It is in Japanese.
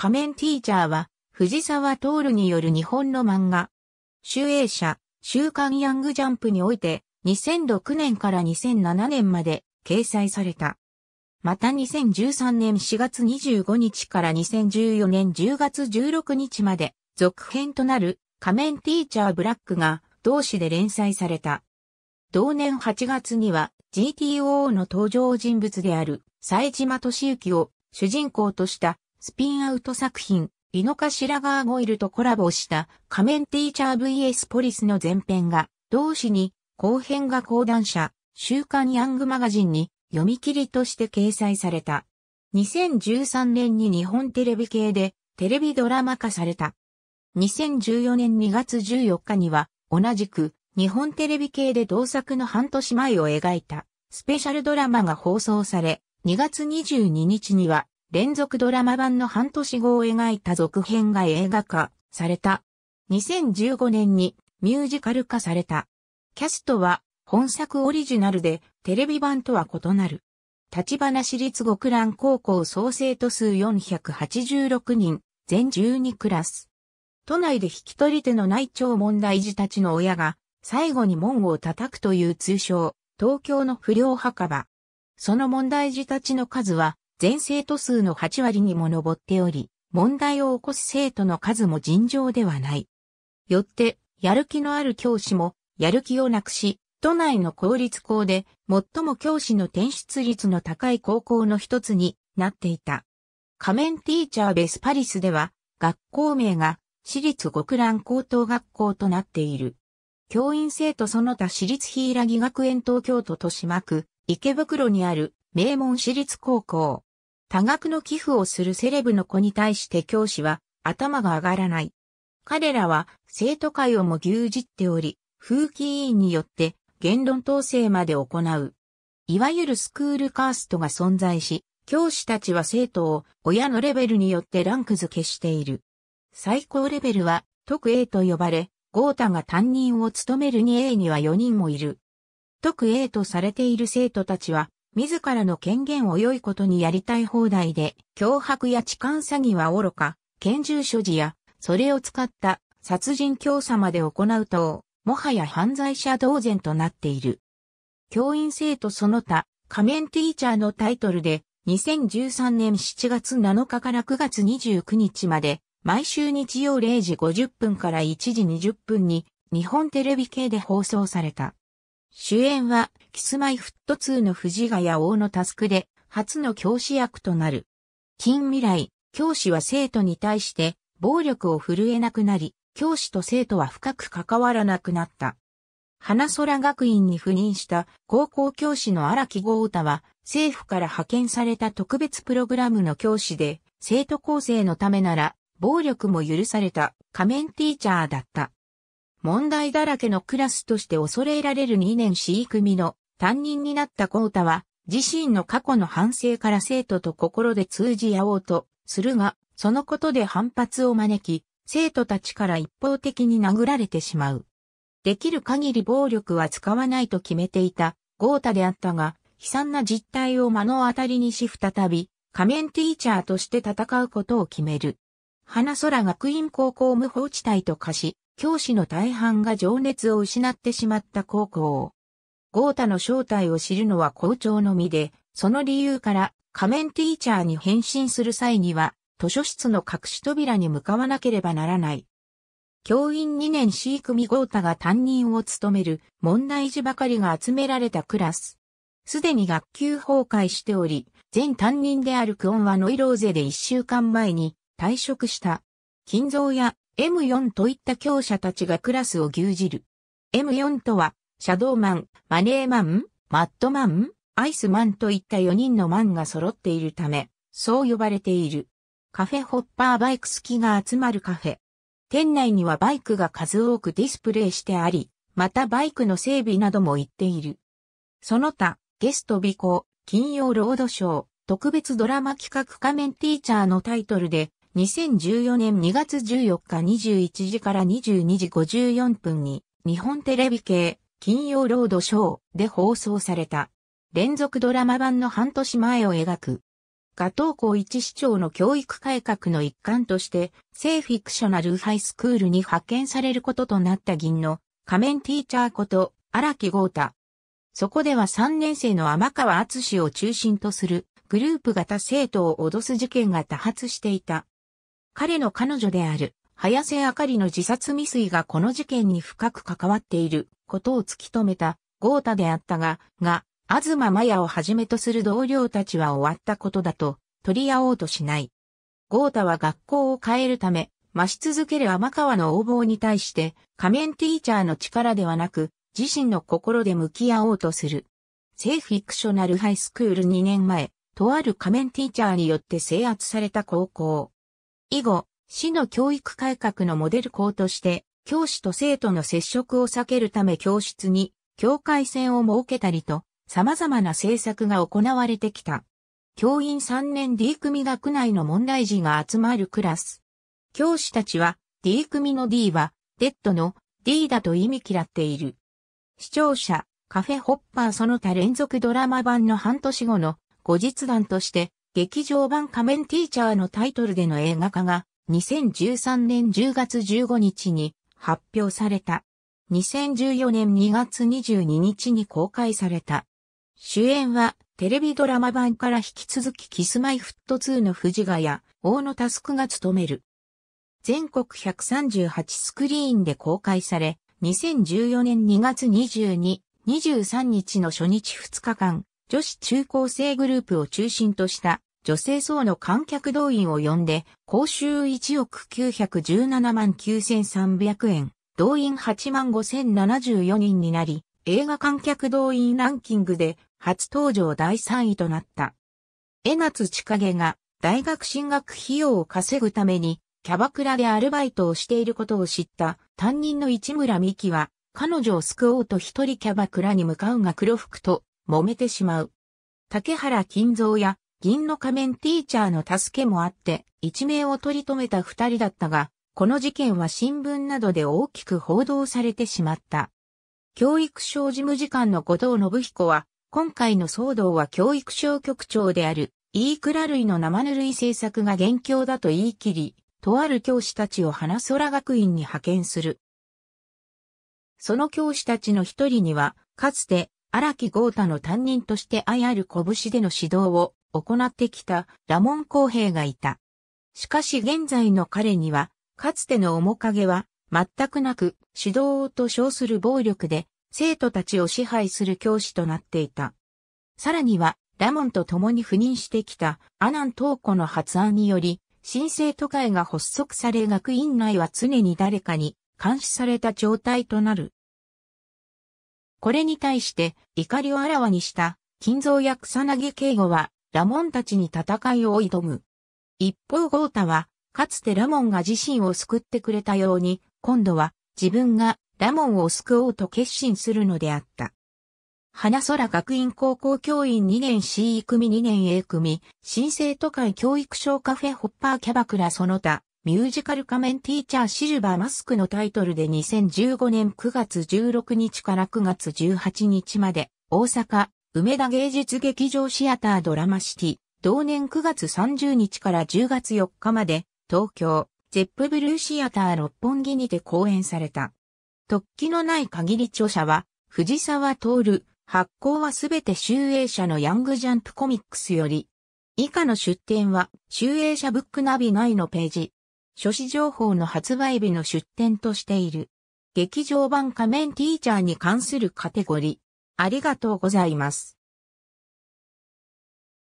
仮面ティーチャーは、藤沢徹による日本の漫画。集英社、週刊ヤングジャンプにおいて、2006年から2007年まで掲載された。また2013年4月25日から2014年10月16日まで、続編となる仮面ティーチャーブラックが同誌で連載された。同年8月には GTO の登場人物である冴島敏之を主人公としたスピンアウト作品、井の頭ーゴイルとコラボした仮面ティーチャー VS ポリスの前編が、同誌に、後編が講談社、週刊ヤングマガジンに、読み切りとして掲載された。2013年に日本テレビ系で、テレビドラマ化された。2014年2月14日には、同じく、日本テレビ系で同作の半年前を描いた、スペシャルドラマが放送され、2月22日には、連続ドラマ版の半年後を描いた続編が映画化された。2015年にミュージカル化された。キャストは本作オリジナルでテレビ版とは異なる。立花市立極蘭高校総生徒数486人、全12クラス。都内で引き取り手の内調問題児たちの親が最後に門を叩くという通称、東京の不良墓場。その問題児たちの数は全生徒数の8割にも上っており、問題を起こす生徒の数も尋常ではない。よって、やる気のある教師も、やる気をなくし、都内の公立校で最も教師の転出率の高い高校の一つになっていた。仮面ティーチャーベスパリスでは学校名が私立極蘭高等学校となっている。教員生徒その他私立ヒラギ学園東京都豊島区池袋にある名門私立高校。多額の寄付をするセレブの子に対して教師は頭が上がらない。彼らは生徒会をも牛耳っており、風紀委員によって言論統制まで行う。いわゆるスクールカーストが存在し、教師たちは生徒を親のレベルによってランク付けしている。最高レベルは特 A と呼ばれ、ゴータが担任を務める 2A には4人もいる。特 A とされている生徒たちは自らの権限を良いことにやりたい放題で、脅迫や痴漢詐欺は愚か、拳銃所持や、それを使った殺人教唆まで行うと、もはや犯罪者同然となっている。教員生徒その他、仮面ティーチャーのタイトルで、2013年7月7日から9月29日まで、毎週日曜0時50分から1時20分に、日本テレビ系で放送された。主演は、キスマイフット2の藤ヶ谷王のタスクで、初の教師役となる。近未来、教師は生徒に対して、暴力を振るえなくなり、教師と生徒は深く関わらなくなった。花空学院に赴任した高校教師の荒木豪太は、政府から派遣された特別プログラムの教師で、生徒構成のためなら、暴力も許された仮面ティーチャーだった。問題だらけのクラスとして恐れられる2年 C 組の担任になったコータは、自身の過去の反省から生徒と心で通じ合おうとするが、そのことで反発を招き、生徒たちから一方的に殴られてしまう。できる限り暴力は使わないと決めていたゴータであったが、悲惨な実態を目の当たりにし再び、仮面ティーチャーとして戦うことを決める。花空学院高校無法地帯と化し、教師の大半が情熱を失ってしまった高校。豪太の正体を知るのは校長のみで、その理由から仮面ティーチャーに変身する際には、図書室の隠し扉に向かわなければならない。教員2年 C 組豪太が担任を務める問題児ばかりが集められたクラス。すでに学級崩壊しており、全担任であるクオンはノイローゼで1週間前に退職した。金蔵や M4 といった強者たちがクラスを牛耳る。M4 とは、シャドーマン、マネーマン、マットマン、アイスマンといった4人のマンが揃っているため、そう呼ばれている。カフェホッパーバイク好きが集まるカフェ。店内にはバイクが数多くディスプレイしてあり、またバイクの整備なども行っている。その他、ゲスト尾行、金曜ロードショー、特別ドラマ企画仮面ティーチャーのタイトルで、2014年2月14日21時から22時54分に日本テレビ系金曜ロードショーで放送された連続ドラマ版の半年前を描く加藤校一市長の教育改革の一環として性フィクショナルハイスクールに派遣されることとなった銀の仮面ティーチャーこと荒木豪太。そこでは3年生の天川敦を中心とするグループ型生徒を脅す事件が多発していた。彼の彼女である、早瀬あかりの自殺未遂がこの事件に深く関わっていることを突き止めた、豪太であったが、が、東真也をはじめとする同僚たちは終わったことだと、取り合おうとしない。豪太は学校を変えるため、増し続ける天川の横暴に対して、仮面ティーチャーの力ではなく、自身の心で向き合おうとする。ーフィクショナルハイスクール2年前、とある仮面ティーチャーによって制圧された高校。以後、市の教育改革のモデル校として、教師と生徒の接触を避けるため教室に境界線を設けたりと、様々な政策が行われてきた。教員3年 D 組学内の問題児が集まるクラス。教師たちは D 組の D はデッドの D だと意味嫌っている。視聴者、カフェホッパーその他連続ドラマ版の半年後の後日談として劇場版仮面ティーチャーのタイトルでの映画化が2013年10月15日に発表された。2014年2月22日に公開された。主演はテレビドラマ版から引き続きキスマイフット2の藤ヶ谷、大野タスクが務める。全国138スクリーンで公開され、2014年2月22、23日の初日2日間、女子中高生グループを中心とした女性層の観客動員を呼んで、公衆1億917万9300円、動員8万5074人になり、映画観客動員ランキングで初登場第3位となった。江夏千景が大学進学費用を稼ぐために、キャバクラでアルバイトをしていることを知った担任の市村美希は、彼女を救おうと一人キャバクラに向かうが黒服と揉めてしまう。竹原金蔵や銀の仮面ティーチャーの助けもあって一命を取り留めた二人だったが、この事件は新聞などで大きく報道されてしまった。教育省事務次官の後藤信彦は、今回の騒動は教育省局長である、飯倉類の生ぬるい政策が元凶だと言い切り、とある教師たちを花空学院に派遣する。その教師たちの一人には、かつて荒木豪太の担任として愛ある拳での指導を行ってきたラモン公平がいた。しかし現在の彼には、かつての面影は全くなく、指導と称する暴力で生徒たちを支配する教師となっていた。さらには、ラモンと共に赴任してきたアナン東子の発案により、新生徒会が発足され学院内は常に誰かに監視された状態となる。これに対して、怒りをあらわにした、金蔵や草薙敬吾は、ラモンたちに戦いを挑む。一方ゴータは、かつてラモンが自身を救ってくれたように、今度は自分がラモンを救おうと決心するのであった。花空学院高校教員2年 C 組2年 A 組、新生都会教育省カフェホッパーキャバクラその他、ミュージカル仮面ティーチャーシルバーマスクのタイトルで2015年9月16日から9月18日まで大阪梅田芸術劇場シアタードラマシティ同年9月30日から10月4日まで東京ゼップブルーシアター六本木にて公演された。突起のない限り著者は藤沢徹発行はすべて集英社のヤングジャンプコミックスより以下の出展は集英社ブックナビ内のページ書誌情報の発売日の出展としている。劇場版仮面ティーチャーに関するカテゴリー。ありがとうございます。